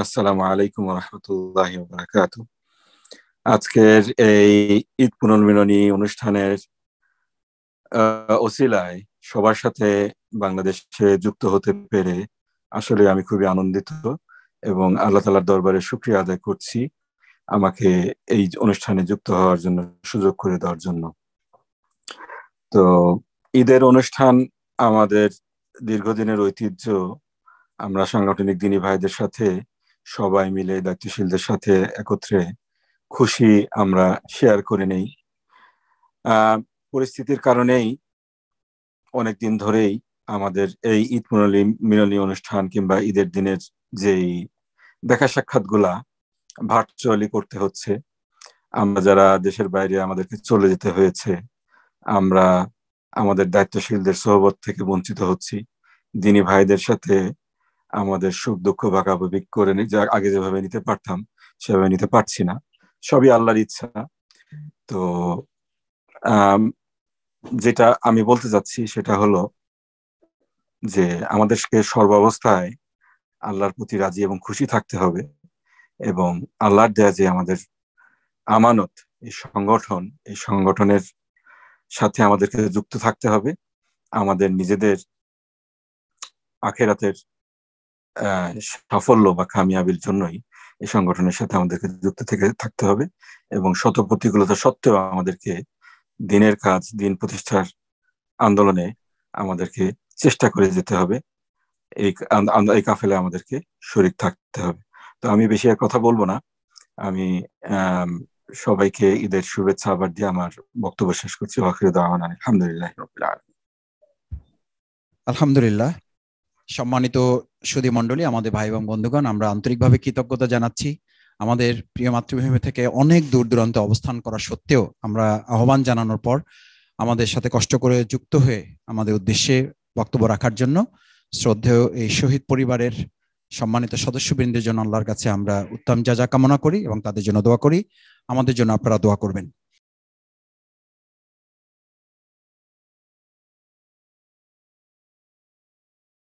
আসসালামু আলাইকুম রহমতুল্লাহ আজকের এই ঈদ পুনর্মিলনী অনুষ্ঠানের অসিলায় সবার সাথে বাংলাদেশে যুক্ত হতে পেরে আসলে আমি খুবই আনন্দিত এবং আল্লাহ তালার দরবারে সুক্রিয়া আদায় করছি আমাকে এই অনুষ্ঠানে যুক্ত হওয়ার জন্য সুযোগ করে দেওয়ার জন্য তো ঈদের অনুষ্ঠান আমাদের দীর্ঘদিনের ঐতিহ্য আমরা সাংগঠনিক দিনী ভাইদের সাথে সবাই মিলে দায়িত্বশীলদের সাথে একত্রে খুশি আমরা শেয়ার করে নেই পরিস্থিতির কারণেই অনেকদিন ধরেই আমাদের এই ঈদ মিলনী মিলনী অনুষ্ঠান কিংবা ঈদের দিনের যেই দেখা সাক্ষাৎগুলা ভার্চুয়ালি করতে হচ্ছে আমরা যারা দেশের বাইরে আমাদেরকে চলে যেতে হয়েছে আমরা আমাদের দায়িত্বশীলদের সহবত থেকে বঞ্চিত হচ্ছি দিনী ভাইদের সাথে আমাদের সুখ দুঃখ ভাগাভাগি করে যা আগে যেভাবে নিতে পারতাম সেভাবে নিতে পারছি না সবই আল্লাহর ইচ্ছা তো যেটা আমি বলতে যাচ্ছি সেটা হলো যে আমাদেরকে সর্বাবস্থায় আল্লাহর প্রতি রাজি এবং খুশি থাকতে হবে এবং আল্লাহর দেয়া যে আমাদের আমানত এই সংগঠন এই সংগঠনের সাথে আমাদেরকে যুক্ত থাকতে হবে আমাদের নিজেদের আখেরাতের সাফল্য বা খামিয়াবির জন্যই এই সংগঠনের সাথে আমাদেরকে যুক্ত থেকে থাকতে হবে এবং শত প্রতিকূলতা সত্ত্বেও আমাদেরকে দিনের কাজ দিন প্রতিষ্ঠার আন্দোলনে আমাদেরকে চেষ্টা করে যেতে হবে এই কাফেলে আমাদেরকে শরিক থাকতে হবে তো আমি বেশি আর কথা বলবো না আমি সবাইকে ঈদের শুভেচ্ছা আবার দিয়ে আমার বক্তব্য শেষ করছি আলহামদুলিল্লাহ আলহামদুলিল্লাহ সম্মানিত সুদী মন্ডলী আমাদের ভাই এবং বন্ধুগণ আমরা আন্তরিকভাবে কৃতজ্ঞতা জানাচ্ছি আমাদের প্রিয় মাতৃভূমি থেকে অনেক দূর দূরান্তে অবস্থান করা সত্ত্বেও আমরা আহ্বান জানানোর পর আমাদের সাথে কষ্ট করে যুক্ত হয়ে আমাদের উদ্দেশ্যে বক্তব্য রাখার জন্য শ্রদ্ধেয় এই শহীদ পরিবারের সম্মানিত সদস্যবৃন্দের জন্য আল্লাহর কাছে আমরা উত্তম যা যা কামনা করি এবং তাদের জন্য দোয়া করি আমাদের জন্য আপনারা দোয়া করবেন